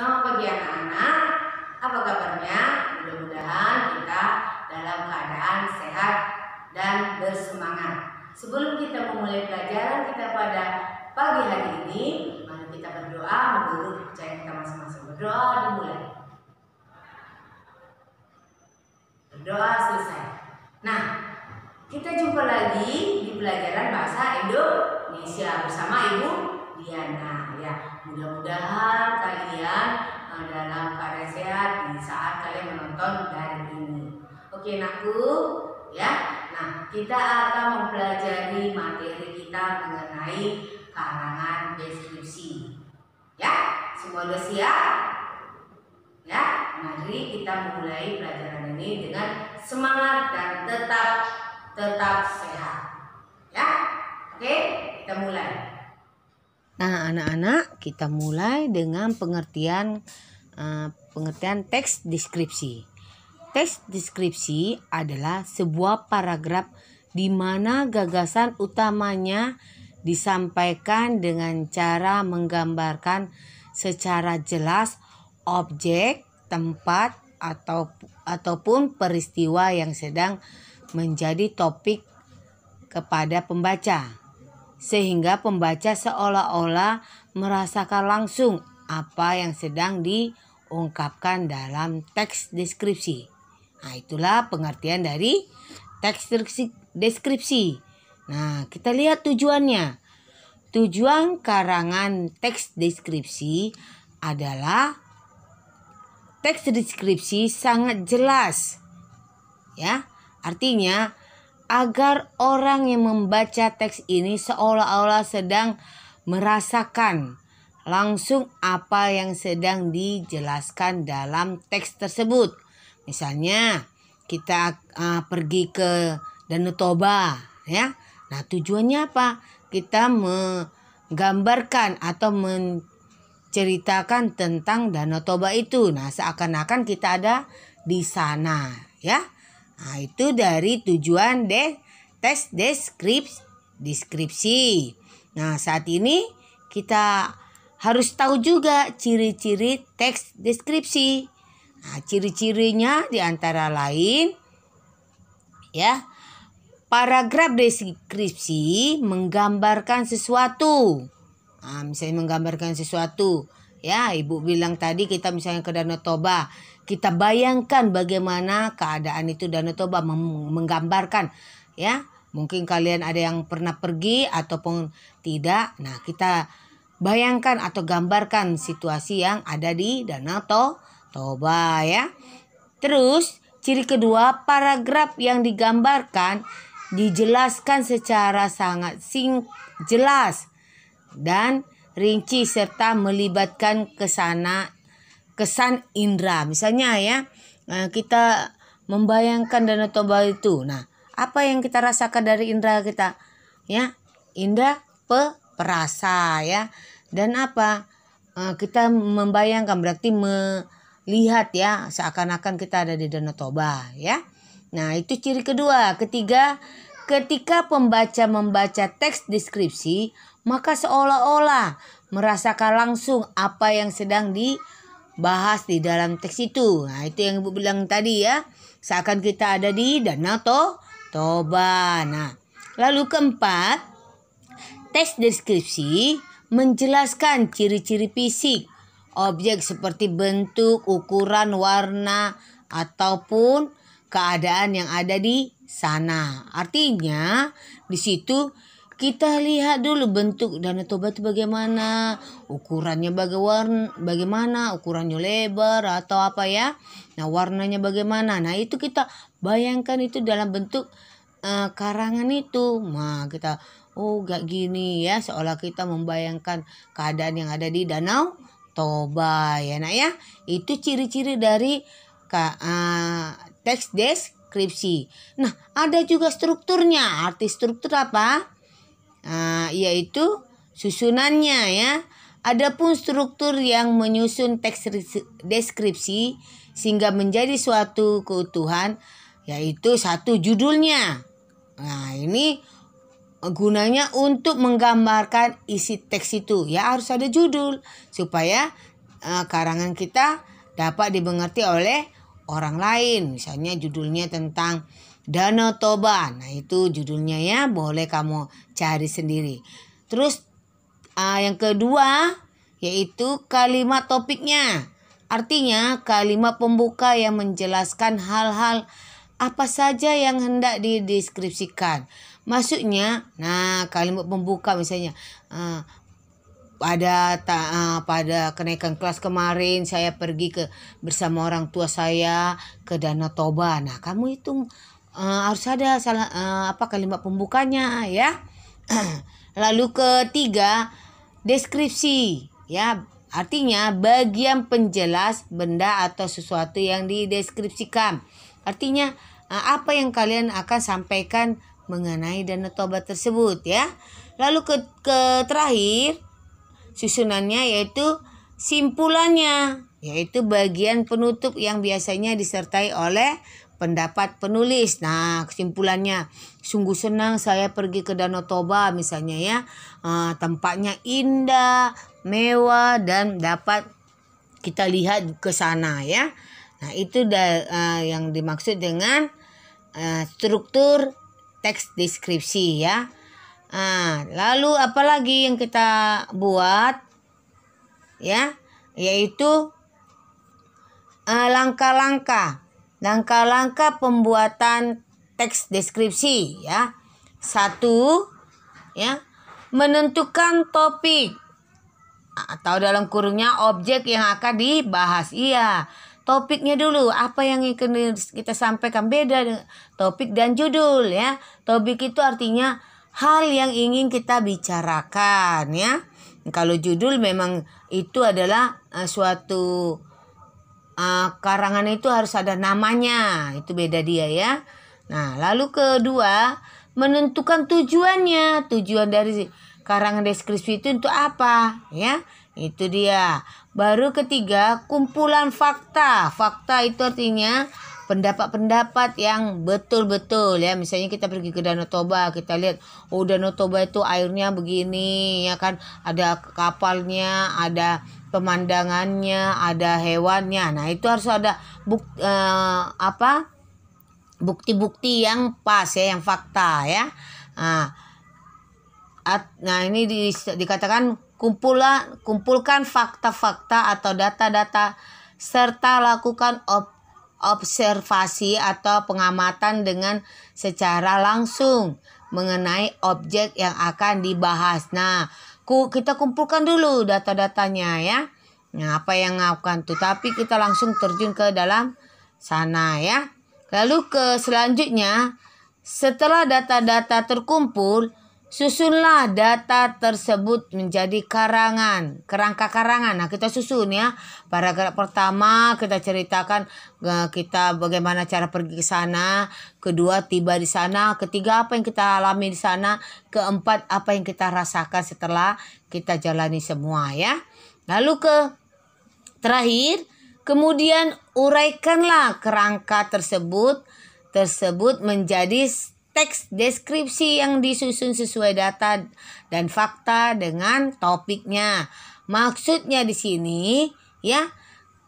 Selamat pagi anak-anak. Apa kabarnya? Mudah-mudahan kita dalam keadaan sehat dan bersemangat. Sebelum kita memulai pelajaran kita pada pagi hari ini, mari kita berdoa menurut percaya kita masing-masing. Berdoa dimulai. Berdoa selesai. Nah, kita jumpa lagi di pelajaran bahasa Indonesia bersama Ibu kalian. Iya, nah, ya mudah-mudahan kalian eh, dalam keadaan sehat di saat kalian menonton dari ini. Oke, naku, ya. Nah, kita akan mempelajari materi kita mengenai karangan deskripsi. Ya, semua sudah siap? Ya, mari kita memulai pelajaran ini dengan semangat dan tetap tetap sehat. Ya, oke, kita mulai. Nah, anak-anak, kita mulai dengan pengertian uh, pengertian teks deskripsi. Teks deskripsi adalah sebuah paragraf di mana gagasan utamanya disampaikan dengan cara menggambarkan secara jelas objek, tempat, atau ataupun peristiwa yang sedang menjadi topik kepada pembaca sehingga pembaca seolah-olah merasakan langsung apa yang sedang diungkapkan dalam teks deskripsi. Nah, itulah pengertian dari teks deskripsi. Nah, kita lihat tujuannya. Tujuan karangan teks deskripsi adalah teks deskripsi sangat jelas. Ya, artinya agar orang yang membaca teks ini seolah-olah sedang merasakan langsung apa yang sedang dijelaskan dalam teks tersebut. Misalnya, kita uh, pergi ke Danau Toba, ya. Nah, tujuannya apa? Kita menggambarkan atau menceritakan tentang Danau Toba itu. Nah, seakan-akan kita ada di sana, ya. Nah, itu dari tujuan deh tes deskripsi deskripsi. Nah, saat ini kita harus tahu juga ciri-ciri teks deskripsi. Nah, ciri-cirinya diantara lain ya paragraf deskripsi menggambarkan sesuatu. Nah, misalnya menggambarkan sesuatu. Ya, Ibu bilang tadi kita misalnya ke Danau Toba, kita bayangkan bagaimana keadaan itu Danau Toba menggambarkan ya. Mungkin kalian ada yang pernah pergi ataupun tidak. Nah, kita bayangkan atau gambarkan situasi yang ada di Danau to Toba ya. Terus ciri kedua paragraf yang digambarkan dijelaskan secara sangat sing jelas dan rinci serta melibatkan kesana kesan indera. Misalnya ya, eh, kita membayangkan Danau Toba itu. Nah, apa yang kita rasakan dari indera kita? Ya, indera pe perasa ya. Dan apa? Eh, kita membayangkan berarti melihat ya seakan-akan kita ada di Danau Toba ya. Nah, itu ciri kedua. Ketiga, ketika pembaca membaca teks deskripsi maka seolah-olah merasakan langsung apa yang sedang dibahas di dalam teks itu. Nah, itu yang Ibu bilang tadi ya. Seakan kita ada di Danau to Toba. Nah, lalu keempat, teks deskripsi menjelaskan ciri-ciri fisik objek seperti bentuk, ukuran, warna ataupun keadaan yang ada di sana. Artinya, di situ kita lihat dulu bentuk danau toba itu bagaimana, ukurannya bagaimana, ukurannya lebar atau apa ya. Nah, warnanya bagaimana. Nah, itu kita bayangkan itu dalam bentuk uh, karangan itu. Nah, kita oh gak gini ya, seolah kita membayangkan keadaan yang ada di danau toba ya, Nak ya. Itu ciri-ciri dari uh, teks deskripsi. Nah, ada juga strukturnya. Arti struktur apa? Nah, yaitu susunannya ya. Adapun struktur yang menyusun teks deskripsi sehingga menjadi suatu keutuhan yaitu satu judulnya. Nah, ini gunanya untuk menggambarkan isi teks itu. Ya harus ada judul supaya uh, karangan kita dapat dimengerti oleh orang lain. Misalnya judulnya tentang Danau Toba. Nah, itu judulnya ya, boleh kamu cari sendiri. Terus uh, yang kedua yaitu kalimat topiknya. Artinya kalimat pembuka yang menjelaskan hal-hal apa saja yang hendak dideskripsikan. Maksudnya, nah kalimat pembuka misalnya uh, pada ta, uh, pada kenaikan kelas kemarin saya pergi ke bersama orang tua saya ke Danau Toba. Nah, kamu hitung Eh, harus ada salah uh, apa kalimat pembukanya ya. Lalu ketiga, deskripsi ya. Artinya bagian penjelas benda atau sesuatu yang dideskripsikan. Artinya eh, apa yang kalian akan sampaikan mengenai dana toba tersebut ya. Lalu ke, ke terakhir susunannya yaitu simpulannya yaitu bagian penutup yang biasanya disertai oleh pendapat penulis. Nah, kesimpulannya sungguh senang saya pergi ke Danau Toba misalnya ya. Eh, tempatnya indah, mewah dan dapat kita lihat ke sana ya. Nah, itu da, uh, yang dimaksud dengan uh, struktur teks deskripsi ya. Nah, lalu apalagi yang kita buat ya, yaitu langkah-langkah Langkah-langkah pembuatan teks deskripsi ya. Satu ya, menentukan topik atau dalam kurungnya objek yang akan dibahas. Iya, topiknya dulu apa yang ingin kita sampaikan beda dengan topik dan judul ya. Topik itu artinya hal yang ingin kita bicarakan ya. Kalau judul memang itu adalah uh, suatu uh, karangan itu harus ada namanya. Itu beda dia ya. Nah, lalu kedua, menentukan tujuannya. Tujuan dari karangan deskripsi itu untuk apa, ya? Itu dia. Baru ketiga, kumpulan fakta. Fakta itu artinya pendapat-pendapat yang betul-betul ya misalnya kita pergi ke Danau Toba kita lihat oh Danau Toba itu airnya begini ya kan ada kapalnya ada pemandangannya, ada hewannya. Nah, itu harus ada buk eh, apa? bukti-bukti yang pas ya, yang fakta ya. Nah, at, nah ini di, dikatakan kumpulan kumpulkan fakta-fakta atau data-data serta lakukan op, observasi atau pengamatan dengan secara langsung mengenai objek yang akan dibahas. Nah, ku, kita kumpulkan dulu data-datanya ya. Nah, apa yang ngapkan tuh? Tapi kita langsung terjun ke dalam sana ya. Lalu ke selanjutnya, setelah data-data terkumpul, Susunlah data tersebut menjadi karangan, kerangka-karangan. Nah, kita susun ya. Paragraf pertama kita ceritakan e, kita bagaimana cara pergi ke sana, kedua tiba di sana, ketiga apa yang kita alami di sana, keempat apa yang kita rasakan setelah kita jalani semua ya. Lalu ke terakhir, kemudian uraikanlah kerangka tersebut tersebut menjadi teks deskripsi yang disusun sesuai data dan fakta dengan topiknya. Maksudnya di sini ya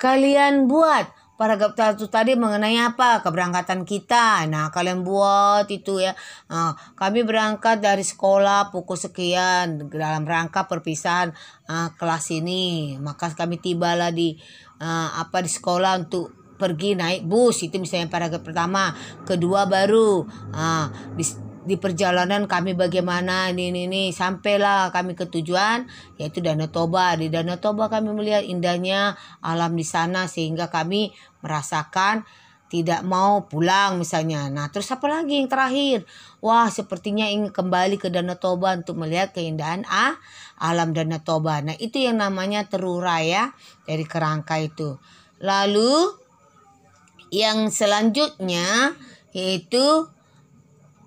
kalian buat paragraf satu tadi mengenai apa keberangkatan kita nah kalian buat itu ya nah, kami berangkat dari sekolah pukul sekian dalam rangka perpisahan uh, kelas ini maka kami tibalah di uh, apa di sekolah untuk pergi naik bus itu misalnya paragraf pertama kedua baru ah di, di perjalanan kami bagaimana ini ini ini sampailah kami ke tujuan yaitu Danau Toba di Danau Toba kami melihat indahnya alam di sana sehingga kami merasakan tidak mau pulang misalnya. Nah, terus apa lagi yang terakhir? Wah, sepertinya ingin kembali ke Danau Toba untuk melihat keindahan ah, alam Danau Toba. Nah, itu yang namanya terurai ya dari kerangka itu. Lalu yang selanjutnya yaitu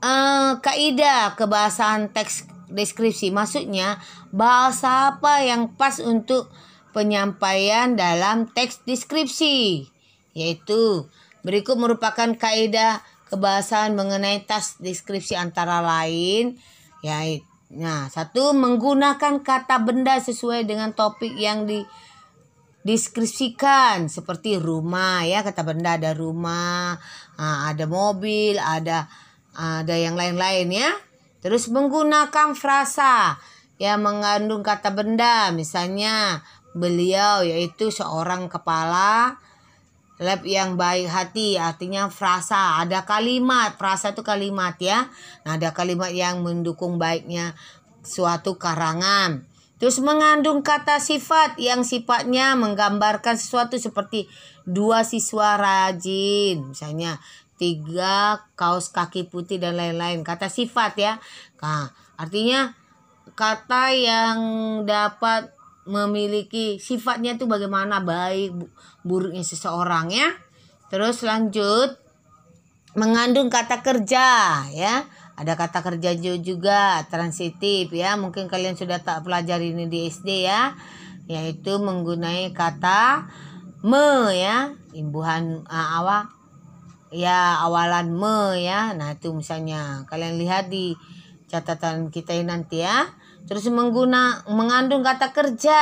uh, kaidah kebahasaan teks deskripsi. Maksudnya bahasa apa yang pas untuk penyampaian dalam teks deskripsi yaitu berikut merupakan kaidah kebahasaan mengenai tas deskripsi antara lain yaitu nah satu menggunakan kata benda sesuai dengan topik yang di deskripsikan seperti rumah ya kata benda ada rumah ah, ada mobil ada ada yang lain-lain ya terus menggunakan frasa yang mengandung kata benda misalnya beliau yaitu seorang kepala lab yang baik hati artinya frasa ada kalimat frasa itu kalimat ya nah ada kalimat yang mendukung baiknya suatu karangan Terus mengandung kata sifat yang sifatnya menggambarkan sesuatu seperti dua siswa rajin, misalnya tiga kaos kaki putih dan lain-lain. Kata sifat ya. Nah, artinya kata yang dapat memiliki sifatnya itu bagaimana baik buruknya seseorang ya. Terus lanjut mengandung kata kerja ya ada kata kerja juga transitif ya. Mungkin kalian sudah tak pelajari ini di SD ya. Yaitu menggunakan kata me ya. Imbuhan uh, ah, awal ya awalan me ya. Nah, itu misalnya kalian lihat di catatan kita ini nanti ya. Terus mengguna mengandung kata kerja.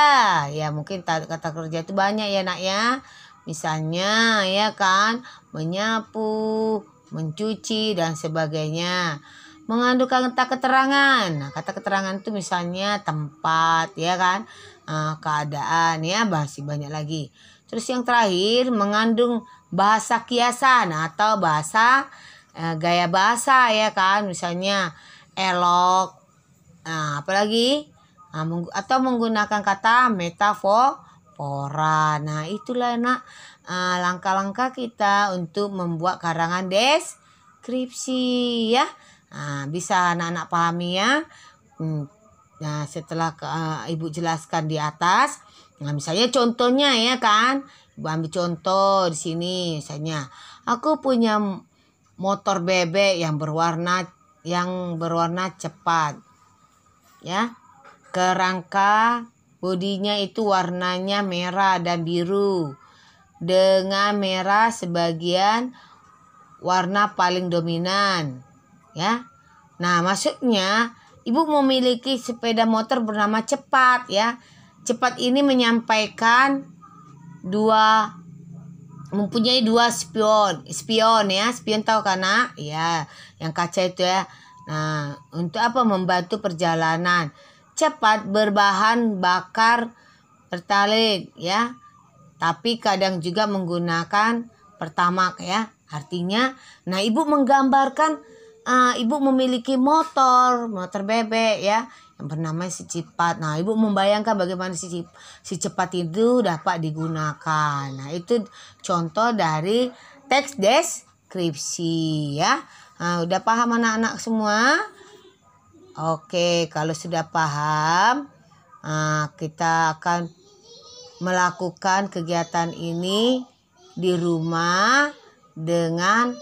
Ya, mungkin kata kerja itu banyak ya, Nak ya. Misalnya ya kan menyapu, mencuci dan sebagainya mengandung kata keterangan. Nah, kata keterangan itu misalnya tempat, ya kan, eh, keadaan, ya masih banyak lagi. Terus yang terakhir mengandung bahasa kiasan atau bahasa eh, gaya bahasa, ya kan, misalnya elok, nah, apalagi nah, atau menggunakan kata metafora. Nah, itulah nak langkah eh, -langkah kita untuk membuat karangan deskripsi, ya. Nah, bisa anak-anak pahami ya. Nah, setelah uh, Ibu jelaskan di atas, nah misalnya contohnya ya kan, Ibu ambil contoh di sini misalnya, aku punya motor bebek yang berwarna yang berwarna cepat. Ya. Kerangka bodinya itu warnanya merah dan biru dengan merah sebagian warna paling dominan ya. Nah, maksudnya ibu memiliki sepeda motor bernama cepat ya. Cepat ini menyampaikan dua mempunyai dua spion. Spion ya, spion tahu karena ya yang kaca itu ya. Nah, untuk apa membantu perjalanan? Cepat berbahan bakar pertalite ya. Tapi kadang juga menggunakan pertamak ya. Artinya, nah ibu menggambarkan uh, ibu memiliki motor, motor bebek ya, yang bernama si cepat. Nah, ibu membayangkan bagaimana si si cepat itu dapat digunakan. Nah, itu contoh dari teks deskripsi ya. Nah, udah paham anak-anak semua? Oke, kalau sudah paham, nah, kita akan melakukan kegiatan ini di rumah dengan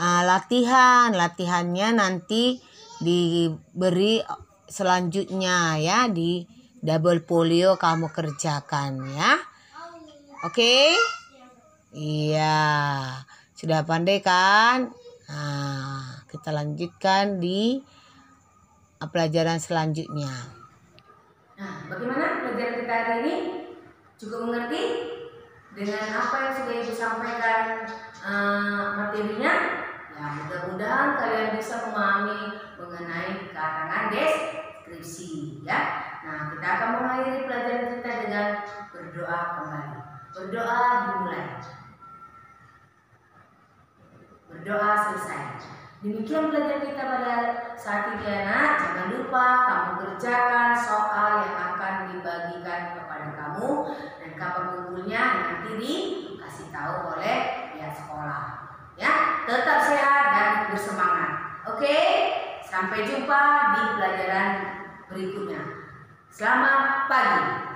uh, latihan latihannya nanti diberi selanjutnya ya di double polio kamu kerjakan ya oke okay? iya sudah pandai kan nah kita lanjutkan di ah, pelajaran selanjutnya nah bagaimana pelajaran kita hari ini cukup mengerti dengan apa yang sudah ibu sampaikan uh, materinya Nah, mudah-mudahan kalian bisa memahami mengenai karangan deskripsi ya. Nah, kita akan mengakhiri pelajaran kita dengan berdoa kembali. Berdoa dimulai. Berdoa selesai. Demikian pelajaran kita pada saat ini anak. Jangan lupa kamu kerjakan soal yang akan dibagikan kepada kamu dan kapan kumpulnya nanti dikasih tahu oleh pihak sekolah. Ya, tetap sehat dan bersemangat. Oke, sampai jumpa di pelajaran berikutnya. Selamat pagi.